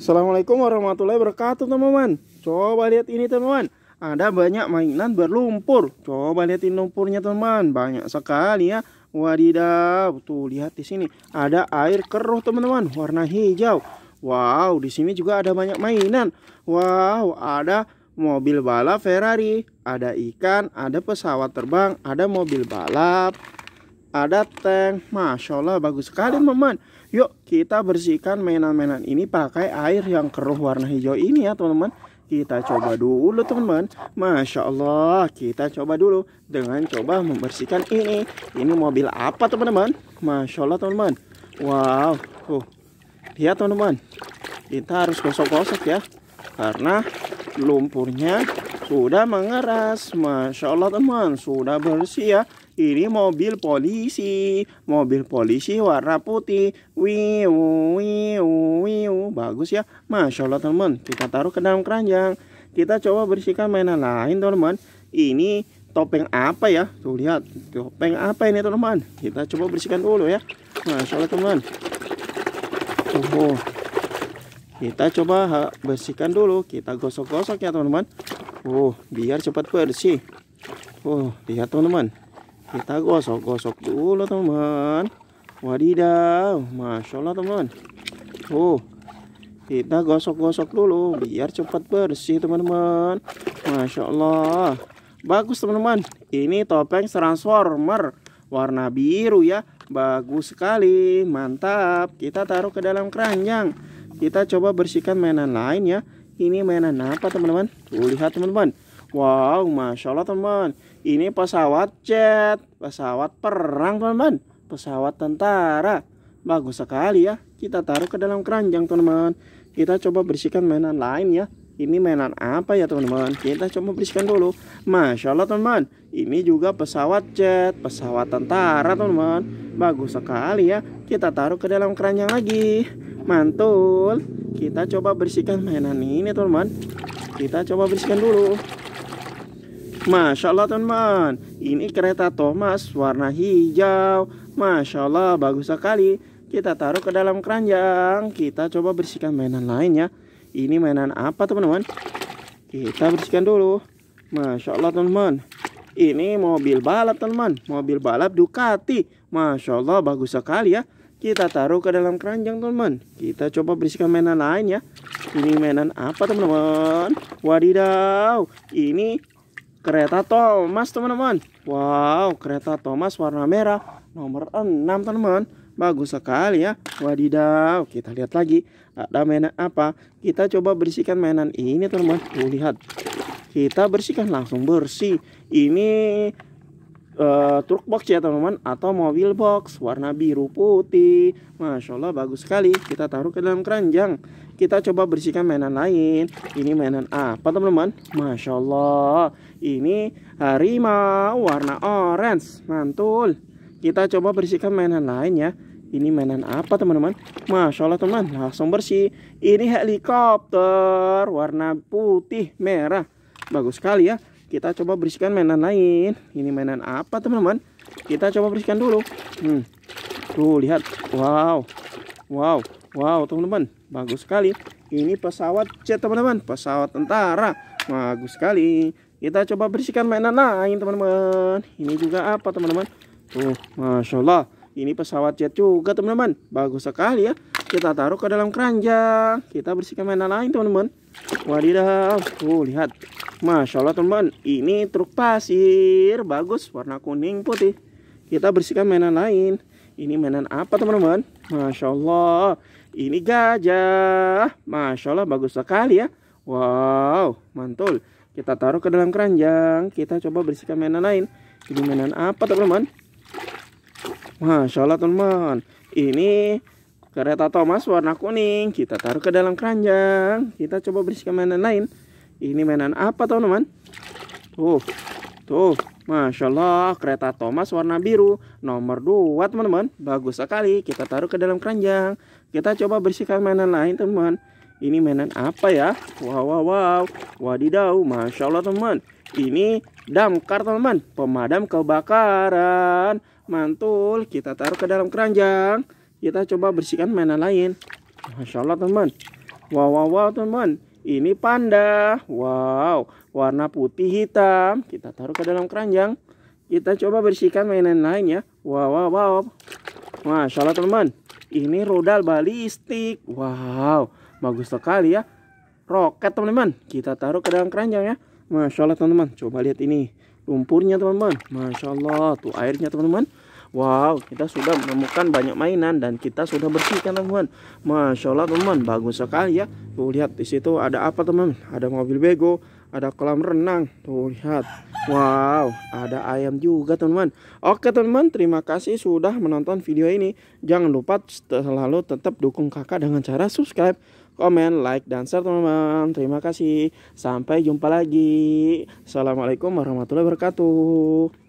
Assalamualaikum warahmatullahi wabarakatuh teman-teman Coba lihat ini teman-teman Ada banyak mainan berlumpur Coba lihat ini lumpurnya teman-teman Banyak sekali ya Wadidaw Tuh lihat di sini Ada air keruh teman-teman Warna hijau Wow di sini juga ada banyak mainan Wow ada mobil balap Ferrari Ada ikan Ada pesawat terbang Ada mobil balap ada tank Masya Allah bagus sekali teman-teman yuk kita bersihkan mainan-mainan ini pakai air yang keruh warna hijau ini ya teman-teman kita coba dulu teman-teman Masya Allah kita coba dulu dengan coba membersihkan ini ini mobil apa teman-teman Masya Allah teman-teman Wow tuh lihat teman-teman kita harus gosok-gosok ya karena lumpurnya sudah mengeras Masya Allah teman sudah bersih ya ini mobil polisi mobil polisi warna putih wiu wiu wiu bagus ya masya allah teman kita taruh ke dalam keranjang kita coba bersihkan mainan lain teman ini topeng apa ya tuh lihat topeng apa ini teman kita coba bersihkan dulu ya masya allah teman oh, kita coba bersihkan dulu kita gosok-gosok ya teman-teman oh biar cepat bersih oh lihat teman-teman kita gosok-gosok dulu teman wadidaw Masya Allah teman oh kita gosok-gosok dulu biar cepat bersih teman-teman Masya Allah bagus teman-teman ini topeng transformer warna biru ya bagus sekali mantap kita taruh ke dalam keranjang kita coba bersihkan mainan lain ya ini mainan apa teman-teman lihat teman-teman Wow, masya Allah teman. Ini pesawat jet, pesawat perang teman, teman pesawat tentara. Bagus sekali ya. Kita taruh ke dalam keranjang teman. teman Kita coba bersihkan mainan lain ya. Ini mainan apa ya teman-teman? Kita coba bersihkan dulu. Masya Allah teman teman. Ini juga pesawat jet, pesawat tentara teman-teman. Bagus sekali ya. Kita taruh ke dalam keranjang lagi. Mantul. Kita coba bersihkan mainan ini teman-teman. Kita coba bersihkan dulu. Masya Allah teman-teman Ini kereta Thomas warna hijau Masya Allah bagus sekali Kita taruh ke dalam keranjang Kita coba bersihkan mainan lain ya Ini mainan apa teman-teman Kita bersihkan dulu Masya Allah teman-teman Ini mobil balap teman-teman Mobil balap Ducati Masya Allah bagus sekali ya Kita taruh ke dalam keranjang teman-teman Kita coba bersihkan mainan lain ya Ini mainan apa teman-teman Wadidaw Ini kereta Thomas teman-teman Wow kereta Thomas warna merah nomor 6 teman-teman Bagus sekali ya Wadidaw Kita lihat lagi Ada mainan apa Kita coba bersihkan mainan ini teman-teman lihat Kita bersihkan langsung bersih Ini uh, truk box ya teman-teman atau mobil box warna biru putih Masya Allah bagus sekali kita taruh ke dalam keranjang kita coba bersihkan mainan lain ini mainan apa teman-teman Masya Allah ini harimau warna orange mantul kita coba bersihkan mainan lain ya ini mainan apa teman-teman? Masya Allah teman, langsung bersih. Ini helikopter warna putih merah. Bagus sekali ya kita coba berisikan mainan lain ini mainan apa teman-teman kita coba berisikan dulu hmm. tuh lihat wow wow wow teman-teman bagus sekali ini pesawat jet teman-teman pesawat tentara bagus sekali kita coba berisikan mainan lain teman-teman ini juga apa teman-teman tuh masya Allah ini pesawat jet juga teman-teman bagus sekali ya kita taruh ke dalam keranjang kita berisikan mainan lain teman-teman Wadidaw, tuh lihat. Masya Allah teman, ini truk pasir. Bagus, warna kuning putih. Kita bersihkan mainan lain. Ini mainan apa teman-teman? Masya Allah. Ini gajah. Masya Allah, bagus sekali ya. Wow, mantul. Kita taruh ke dalam keranjang. Kita coba bersihkan mainan lain. Ini mainan apa teman-teman? Masya Allah teman-teman. Ini Kereta Thomas warna kuning kita taruh ke dalam keranjang. Kita coba bersihkan mainan lain. Ini mainan apa teman-teman? Tuh, tuh, masya Allah kereta Thomas warna biru nomor dua teman-teman. Bagus sekali. Kita taruh ke dalam keranjang. Kita coba bersihkan mainan lain teman-teman. Ini mainan apa ya? Wow, wow, wow. Wadidaw, masya Allah teman-teman. Ini damkar teman-teman, pemadam kebakaran. Mantul, kita taruh ke dalam keranjang kita coba bersihkan mainan lain Masya Allah teman wow wow wow teman ini panda wow warna putih hitam kita taruh ke dalam keranjang kita coba bersihkan mainan lain ya wow wow wow Masya Allah teman ini rudal balistik wow bagus sekali ya roket teman-teman kita taruh ke dalam keranjang ya Masya Allah teman-teman coba lihat ini lumpurnya teman-teman Masya Allah tuh airnya teman-teman Wow kita sudah menemukan banyak mainan dan kita sudah bersihkan teman-teman Masya Allah teman-teman bagus sekali ya Tuh lihat di situ ada apa teman teman Ada mobil bego ada kolam renang Tuh lihat Wow, ada ayam juga teman-teman. Oke teman-teman, terima kasih sudah menonton video ini. Jangan lupa selalu tetap dukung kakak dengan cara subscribe, komen, like, dan share teman-teman. Terima kasih. Sampai jumpa lagi. Assalamualaikum warahmatullahi wabarakatuh.